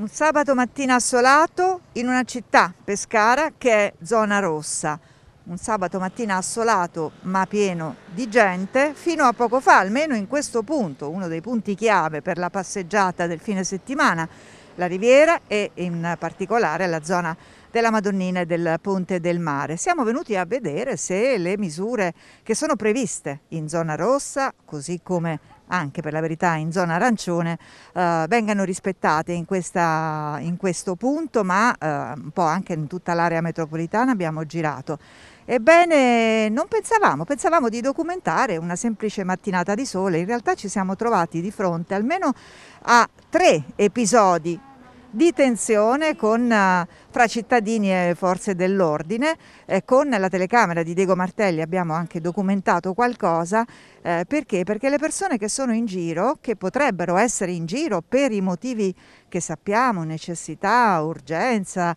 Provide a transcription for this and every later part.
Un sabato mattina assolato in una città, Pescara, che è zona rossa. Un sabato mattina assolato ma pieno di gente, fino a poco fa, almeno in questo punto, uno dei punti chiave per la passeggiata del fine settimana, la riviera e in particolare la zona della Madonnina e del Ponte del Mare. Siamo venuti a vedere se le misure che sono previste in zona rossa, così come anche per la verità in zona arancione, eh, vengano rispettate in, questa, in, questo punto, ma eh, un po' anche in tutta l'area metropolitana abbiamo girato. Ebbene, non pensavamo, pensavamo di documentare una semplice mattinata di sole, in realtà ci siamo trovati di fronte almeno a tre episodi di tensione con, fra eh, cittadini e forze dell'ordine. Eh, con la telecamera di Diego Martelli abbiamo anche documentato qualcosa. Eh, perché? Perché le persone che sono in giro, che potrebbero essere in giro per i motivi che sappiamo, necessità, urgenza,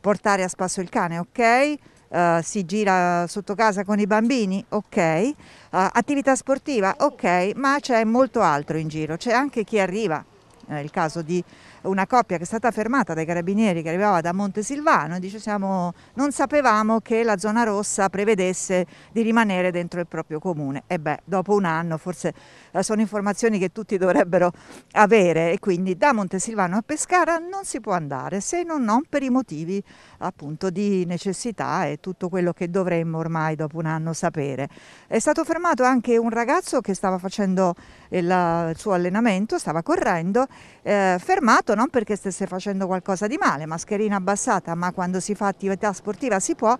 portare a spasso il cane, ok? Uh, si gira sotto casa con i bambini, ok, uh, attività sportiva, ok, ma c'è molto altro in giro, c'è anche chi arriva eh, il caso di una coppia che è stata fermata dai carabinieri che arrivava da Montesilvano e dice siamo, non sapevamo che la zona rossa prevedesse di rimanere dentro il proprio comune. E beh, dopo un anno forse eh, sono informazioni che tutti dovrebbero avere e quindi da Montesilvano a Pescara non si può andare se non, non per i motivi appunto di necessità e tutto quello che dovremmo ormai dopo un anno sapere. È stato fermato anche un ragazzo che stava facendo il, il suo allenamento, stava correndo eh, fermato non perché stesse facendo qualcosa di male, mascherina abbassata, ma quando si fa attività sportiva si può,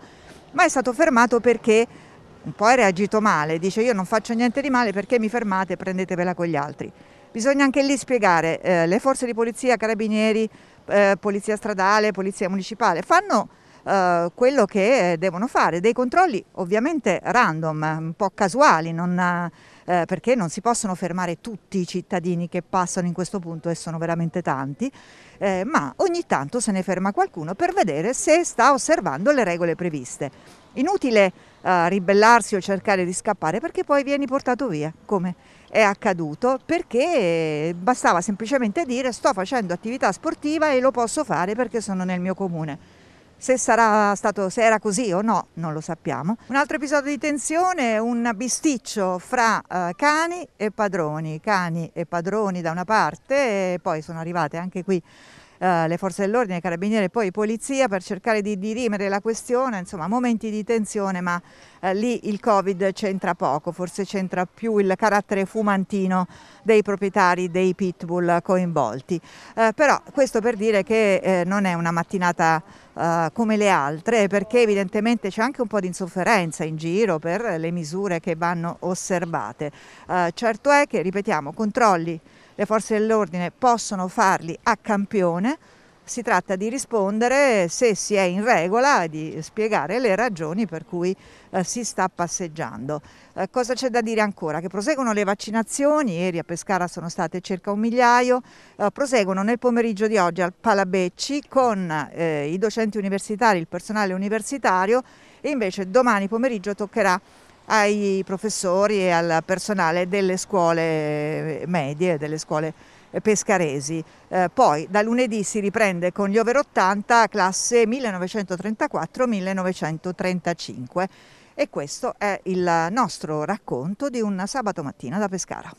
ma è stato fermato perché un po' ha reagito male, dice io non faccio niente di male perché mi fermate, e prendetevela con gli altri. Bisogna anche lì spiegare, eh, le forze di polizia, carabinieri, eh, polizia stradale, polizia municipale, fanno eh, quello che devono fare, dei controlli ovviamente random, un po' casuali, non, eh, perché non si possono fermare tutti i cittadini che passano in questo punto e sono veramente tanti, eh, ma ogni tanto se ne ferma qualcuno per vedere se sta osservando le regole previste. Inutile eh, ribellarsi o cercare di scappare perché poi vieni portato via, come è accaduto, perché bastava semplicemente dire sto facendo attività sportiva e lo posso fare perché sono nel mio comune. Se, stato, se, era così o no, non lo sappiamo. Un altro episodio di tensione un bisticcio fra eh, cani e padroni, cani e padroni da una parte e poi sono arrivate anche qui eh, le forze dell'ordine, i carabinieri e poi polizia per cercare di dirimere la questione, insomma momenti di tensione ma eh, lì il Covid c'entra poco, forse c'entra più il carattere fumantino dei proprietari dei pitbull coinvolti. Eh, però questo per dire che eh, non è una mattinata Uh, come le altre perché evidentemente c'è anche un po' di insofferenza in giro per le misure che vanno osservate. Uh, certo è che, ripetiamo, controlli le forze dell'ordine possono farli a campione, si tratta di rispondere se si è in regola e di spiegare le ragioni per cui eh, si sta passeggiando. Eh, cosa c'è da dire ancora? Che proseguono le vaccinazioni, ieri a Pescara sono state circa un migliaio, eh, proseguono nel pomeriggio di oggi al Palabecci con eh, i docenti universitari, il personale universitario e invece domani pomeriggio toccherà ai professori e al personale delle scuole eh, medie, delle scuole eh, pescaresi. Eh, poi da lunedì si riprende con gli over 80 classe 1934-1935 e questo è il nostro racconto di un sabato mattina da Pescara.